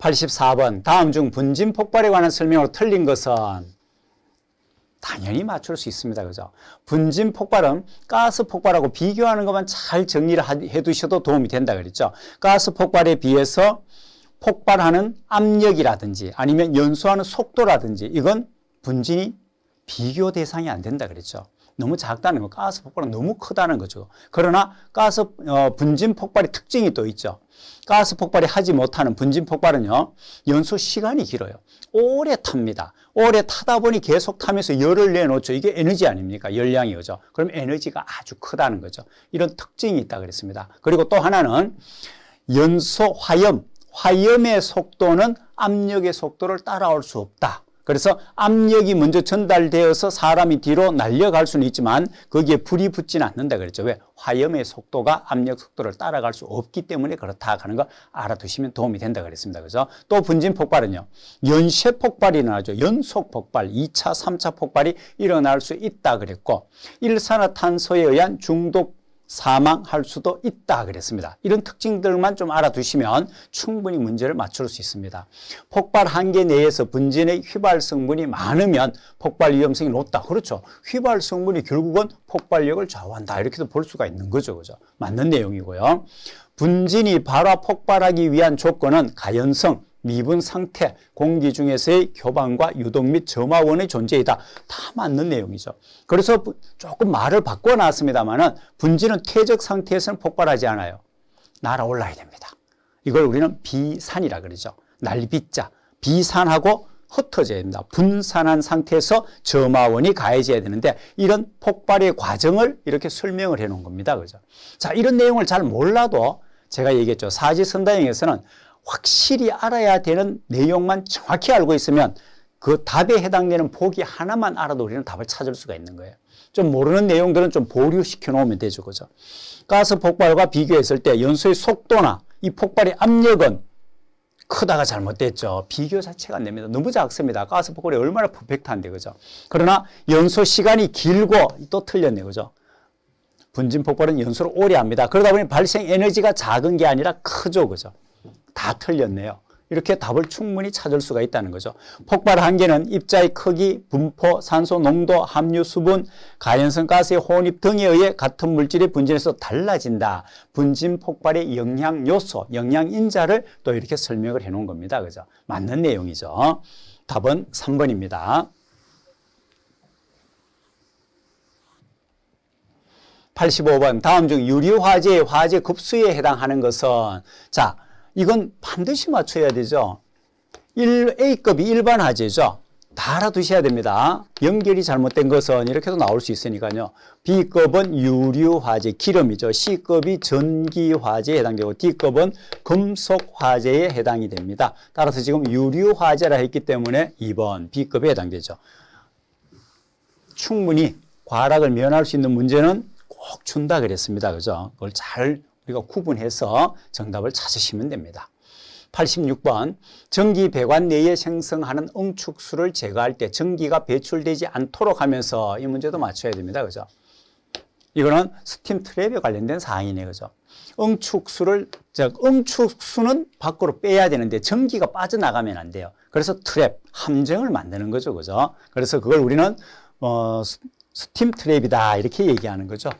84번 다음 중 분진 폭발에 관한 설명으로 틀린 것은 당연히 맞출 수 있습니다. 그죠? 분진 폭발은 가스 폭발하고 비교하는 것만 잘 정리를 해 두셔도 도움이 된다 그랬죠. 가스 폭발에 비해서 폭발하는 압력이라든지 아니면 연소하는 속도라든지 이건 분진이 비교 대상이 안 된다 그랬죠. 너무 작다는 거, 가스 폭발은 너무 크다는 거죠. 그러나 가스 어, 분진 폭발의 특징이 또 있죠. 가스 폭발이 하지 못하는 분진 폭발은요. 연소 시간이 길어요. 오래 탑니다. 오래 타다 보니 계속 타면서 열을 내놓죠. 이게 에너지 아닙니까? 열량이죠. 오 그럼 에너지가 아주 크다는 거죠. 이런 특징이 있다 그랬습니다. 그리고 또 하나는 연소 화염, 화염의 속도는 압력의 속도를 따라올 수 없다. 그래서 압력이 먼저 전달되어서 사람이 뒤로 날려갈 수는 있지만 거기에 불이 붙지는 않는다 그랬죠. 왜? 화염의 속도가 압력 속도를 따라갈 수 없기 때문에 그렇다 하는 거 알아두시면 도움이 된다 그랬습니다. 그래서 또 분진 폭발은요. 연쇄 폭발이 일어나죠. 연속 폭발, 2차, 3차 폭발이 일어날 수 있다 그랬고 일산화탄소에 의한 중독 사망할 수도 있다 그랬습니다. 이런 특징들만 좀 알아두시면 충분히 문제를 맞출 수 있습니다. 폭발 한계 내에서 분진의 휘발 성분이 많으면 폭발 위험성이 높다. 그렇죠. 휘발 성분이 결국은 폭발력을 좌우한다. 이렇게도 볼 수가 있는 거죠. 그죠. 맞는 내용이고요. 분진이 발화 폭발하기 위한 조건은 가연성, 미분 상태, 공기 중에서의 교반과 유동 및 점화원의 존재이다. 다 맞는 내용이죠. 그래서 조금 말을 바꿔놨습니다만 분지는 퇴적 상태에서는 폭발하지 않아요. 날아올라야 됩니다. 이걸 우리는 비산이라 그러죠. 날비자, 비산하고 흩어져야 됩니다 분산한 상태에서 점화원이 가해져야 되는데 이런 폭발의 과정을 이렇게 설명을 해놓은 겁니다. 그죠? 자, 이런 내용을 잘 몰라도 제가 얘기했죠. 사지선다형에서는 확실히 알아야 되는 내용만 정확히 알고 있으면 그 답에 해당되는 보기 하나만 알아도 우리는 답을 찾을 수가 있는 거예요. 좀 모르는 내용들은 좀 보류시켜 놓으면 되죠. 그죠? 가스 폭발과 비교했을 때 연소의 속도나 이 폭발의 압력은 크다가 잘못됐죠. 비교 자체가 안 됩니다. 너무 작습니다. 가스 폭발이 얼마나 퍼펙트한데, 그죠? 그러나 연소 시간이 길고 또 틀렸네, 그죠? 분진 폭발은 연소를 오래 합니다. 그러다 보니 발생 에너지가 작은 게 아니라 크죠, 그죠? 다 틀렸네요. 이렇게 답을 충분히 찾을 수가 있다는 거죠. 폭발 한계는 입자의 크기, 분포, 산소 농도, 함유 수분, 가연성 가스의 혼입 등에 의해 같은 물질이 분진에서 달라진다. 분진 폭발의 영향 요소, 영향 인자를 또 이렇게 설명을 해 놓은 겁니다. 그죠? 맞는 내용이죠. 답은 3번입니다. 85번 다음 중 유리화재의 화재 급수에 해당하는 것은 자 이건 반드시 맞춰야 되죠. 1, A급이 일반 화재죠. 다 알아두셔야 됩니다. 연결이 잘못된 것은 이렇게도 나올 수 있으니까요. B급은 유류화재, 기름이죠. C급이 전기화재에 해당되고 D급은 금속화재에 해당이 됩니다. 따라서 지금 유류화재라 했기 때문에 2번 B급에 해당되죠. 충분히 과락을 면할 수 있는 문제는 꼭 준다 그랬습니다. 그죠? 그걸 잘 우리가 구분해서 정답을 찾으시면 됩니다. 86번 전기 배관 내에 생성하는 응축수를 제거할 때 전기가 배출되지 않도록 하면서 이 문제도 맞춰야 됩니다. 그죠? 이거는 스팀 트랩에 관련된 사항이네. 그죠? 응축수를 즉 응축수는 밖으로 빼야 되는데 전기가 빠져나가면 안 돼요. 그래서 트랩, 함정을 만드는 거죠. 그죠? 그래서 그걸 우리는 어, 스팀 트랩이다 이렇게 얘기하는 거죠.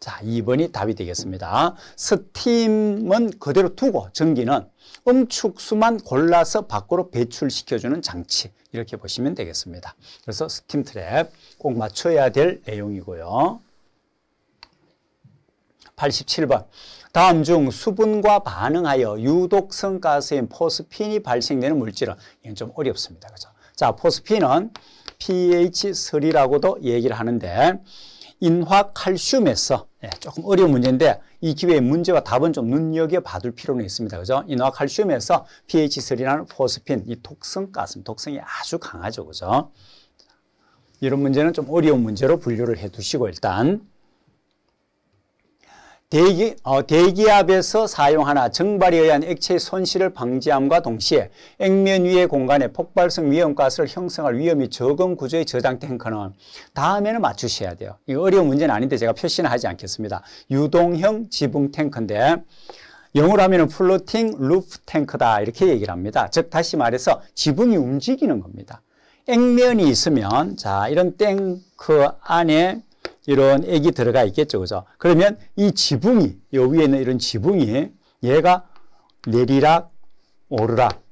자, 2번이 답이 되겠습니다. 스팀은 그대로 두고 전기는 음축수만 골라서 밖으로 배출시켜주는 장치 이렇게 보시면 되겠습니다. 그래서 스팀 트랩 꼭 맞춰야 될 내용이고요. 87번 다음 중 수분과 반응하여 유독성 가스인 포스핀이 발생되는 물질은 이건 좀 어렵습니다. 그죠? 렇 자, 포스핀은 pH3라고도 얘기를 하는데 인화칼슘에서 예, 조금 어려운 문제인데 이 기회에 문제와 답은 좀 눈여겨봐둘 필요는 있습니다. 그죠? 인화칼슘에서 pH3라는 포스핀, 이 독성 가스 독성이 아주 강하죠. 그죠? 이런 문제는 좀 어려운 문제로 분류를 해두시고 일단 대기, 어, 대기압에서 사용하나 증발에 의한 액체의 손실을 방지함과 동시에 액면 위의 공간에 폭발성 위험가스를 형성할 위험이 적은 구조의 저장 탱크는 다음에는 맞추셔야 돼요. 이거 어려운 문제는 아닌데 제가 표시는 하지 않겠습니다. 유동형 지붕 탱크인데 영어로 하면 플로팅 루프 탱크다 이렇게 얘기를 합니다. 즉 다시 말해서 지붕이 움직이는 겁니다. 액면이 있으면 자 이런 탱크 안에 이런 액이 들어가 있겠죠. 그죠? 그러면 이 지붕이, 이 위에 있는 이런 지붕이 얘가 내리락, 오르락.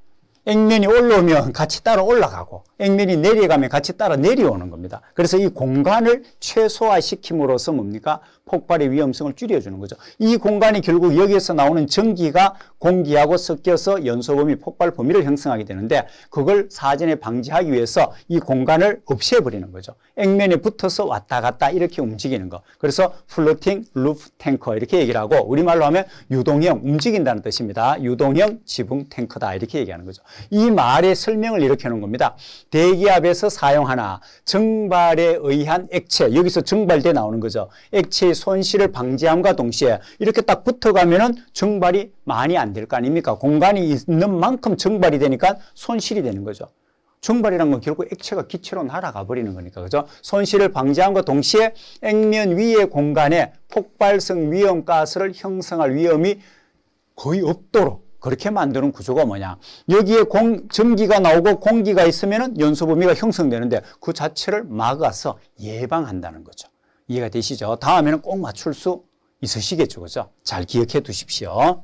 액면이 올라오면 같이 따라 올라가고 액면이 내려가면 같이 따라 내려오는 겁니다. 그래서 이 공간을 최소화시킴으로써 뭡니까? 폭발의 위험성을 줄여주는 거죠. 이 공간이 결국 여기에서 나오는 전기가 공기하고 섞여서 연소범위, 폭발 범위를 형성하게 되는데 그걸 사전에 방지하기 위해서 이 공간을 없애버리는 거죠. 액면에 붙어서 왔다 갔다 이렇게 움직이는 거. 그래서 플로팅 루프 탱커 이렇게 얘기를 하고 우리말로 하면 유동형 움직인다는 뜻입니다. 유동형 지붕 탱커다 이렇게 얘기하는 거죠. 이 말의 설명을 이렇게 하는 겁니다. 대기압에서 사용하나 증발에 의한 액체 여기서 증발돼 나오는 거죠. 액체의 손실을 방지함과 동시에 이렇게 딱 붙어가면은 증발이 많이 안 될 거 아닙니까? 공간이 있는 만큼 증발이 되니까 손실이 되는 거죠. 증발이란 건 결국 액체가 기체로 날아가 버리는 거니까 그죠? 손실을 방지함과 동시에 액면 위의 공간에 폭발성 위험 가스를 형성할 위험이 거의 없도록 그렇게 만드는 구조가 뭐냐 여기에 공, 전기가 나오고 공기가 있으면 연소범위가 형성되는데 그 자체를 막아서 예방한다는 거죠 이해가 되시죠? 다음에는 꼭 맞출 수 있으시겠죠. 그죠? 잘 기억해 두십시오.